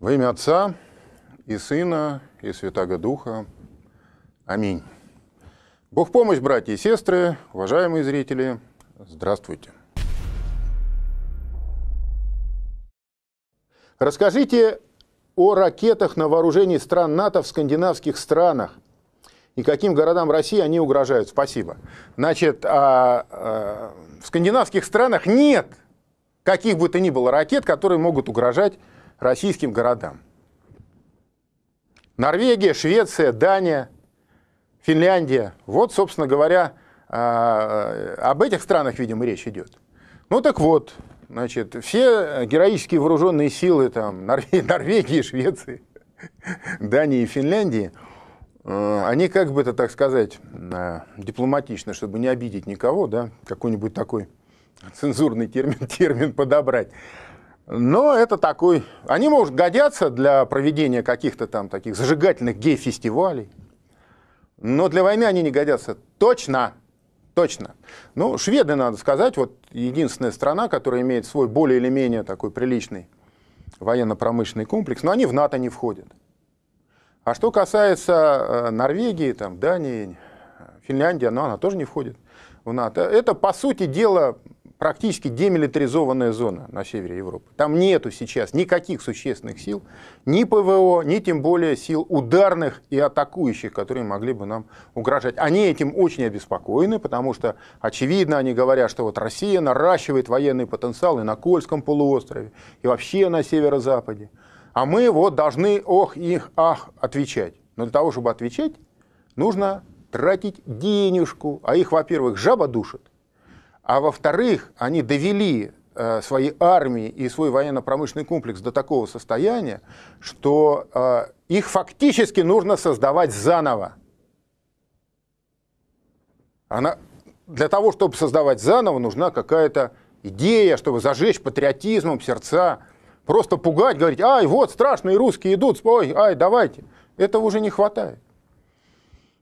Во имя Отца и Сына и Святаго Духа. Аминь. Бог помощь, братья и сестры, уважаемые зрители, здравствуйте. Расскажите о ракетах на вооружении стран НАТО в скандинавских странах и каким городам России они угрожают. Спасибо. Значит, а, а, в скандинавских странах нет каких бы то ни было ракет, которые могут угрожать российским городам. Норвегия, Швеция, Дания, Финляндия. Вот, собственно говоря, а, а, об этих странах, видимо, речь идет. Ну так вот, значит, все героические вооруженные силы там, Норвегии, Швеции, Дании и Финляндии, э, они как бы это, так сказать, э, дипломатично, чтобы не обидеть никого, да, какой-нибудь такой цензурный термин, термин подобрать. Но это такой... Они, может, годятся для проведения каких-то там таких зажигательных гей-фестивалей. Но для войны они не годятся. Точно! Точно. Ну, шведы, надо сказать, вот единственная страна, которая имеет свой более или менее такой приличный военно-промышленный комплекс, но они в НАТО не входят. А что касается э, Норвегии, там, Дании, Финляндии, но ну, она тоже не входит в НАТО. Это, по сути дела, практически демилитаризованная зона на севере Европы. Там нету сейчас никаких существенных сил, ни ПВО, ни тем более сил ударных и атакующих, которые могли бы нам угрожать. Они этим очень обеспокоены, потому что, очевидно, они говорят, что вот Россия наращивает военный потенциал и на Кольском полуострове, и вообще на северо-западе. А мы вот должны, ох, их, ах, отвечать. Но для того, чтобы отвечать, нужно тратить денежку, а их, во-первых, жаба душит, а во-вторых, они довели э, свои армии и свой военно-промышленный комплекс до такого состояния, что э, их фактически нужно создавать заново. Она, для того, чтобы создавать заново, нужна какая-то идея, чтобы зажечь патриотизмом сердца. Просто пугать, говорить, ай, вот страшные русские идут, ой, ай, давайте. Этого уже не хватает.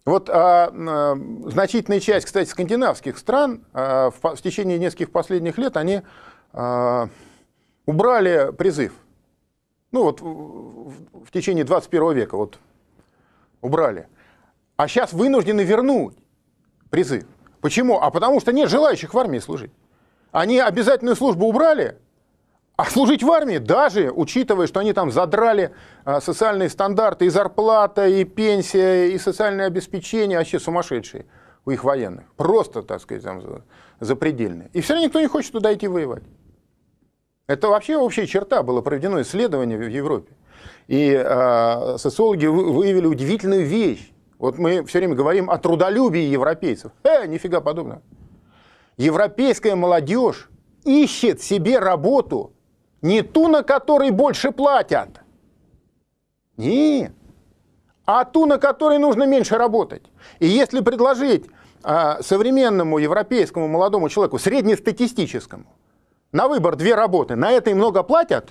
Вот а, а, значительная часть, кстати, скандинавских стран а, в, в течение нескольких последних лет они а, убрали призыв. Ну вот в, в течение 21 века вот убрали. А сейчас вынуждены вернуть призыв. Почему? А потому что нет желающих в армии служить. Они обязательную службу убрали, а служить в армии, даже учитывая, что они там задрали а, социальные стандарты, и зарплата, и пенсия, и социальное обеспечение, вообще сумасшедшие у их военных. Просто, так сказать, там, запредельные. И все равно никто не хочет туда идти воевать. Это вообще общая черта, было проведено исследование в Европе. И э, социологи выявили удивительную вещь. Вот мы все время говорим о трудолюбии европейцев. Э, нифига подобного. Европейская молодежь ищет себе работу не ту, на которой больше платят. не, А ту, на которой нужно меньше работать. И если предложить а, современному европейскому молодому человеку, среднестатистическому, на выбор две работы, на этой много платят,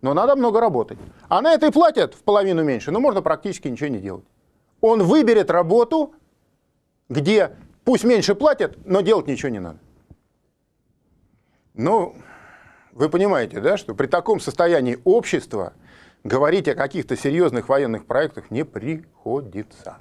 но надо много работать. А на этой платят в половину меньше, но можно практически ничего не делать. Он выберет работу, где пусть меньше платят, но делать ничего не надо. Ну, но... Вы понимаете, да, что при таком состоянии общества говорить о каких-то серьезных военных проектах не приходится.